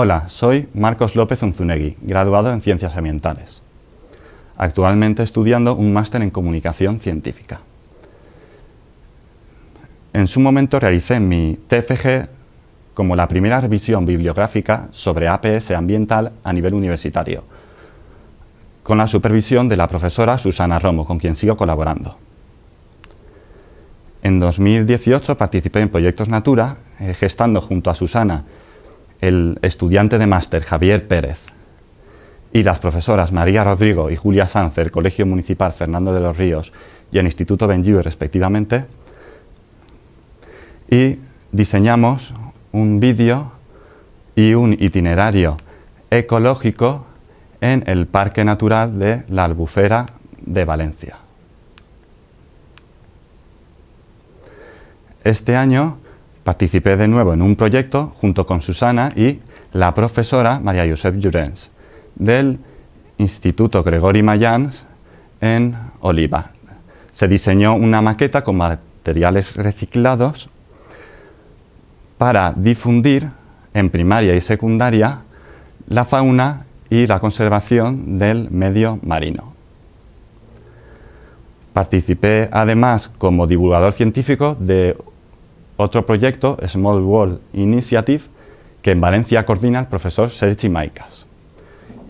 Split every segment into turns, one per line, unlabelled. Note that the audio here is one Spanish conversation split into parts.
Hola, soy Marcos López Unzunegui, graduado en Ciencias Ambientales. Actualmente estudiando un máster en Comunicación Científica. En su momento realicé mi TFG como la primera revisión bibliográfica sobre APS ambiental a nivel universitario, con la supervisión de la profesora Susana Romo, con quien sigo colaborando. En 2018 participé en Proyectos Natura, eh, gestando junto a Susana el estudiante de máster Javier Pérez y las profesoras María Rodrigo y Julia Sánchez del Colegio Municipal Fernando de los Ríos y el Instituto Benjiu respectivamente, y diseñamos un vídeo y un itinerario ecológico en el Parque Natural de la Albufera de Valencia. Este año Participé de nuevo en un proyecto junto con Susana y la profesora María Josep Llorens del Instituto Gregory Mayans en Oliva. Se diseñó una maqueta con materiales reciclados para difundir en primaria y secundaria la fauna y la conservación del medio marino. Participé además como divulgador científico de otro proyecto, Small World Initiative, que en Valencia coordina el profesor Sergi Maicas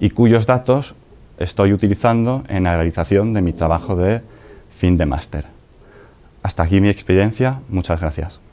y cuyos datos estoy utilizando en la realización de mi trabajo de fin de máster. Hasta aquí mi experiencia, muchas gracias.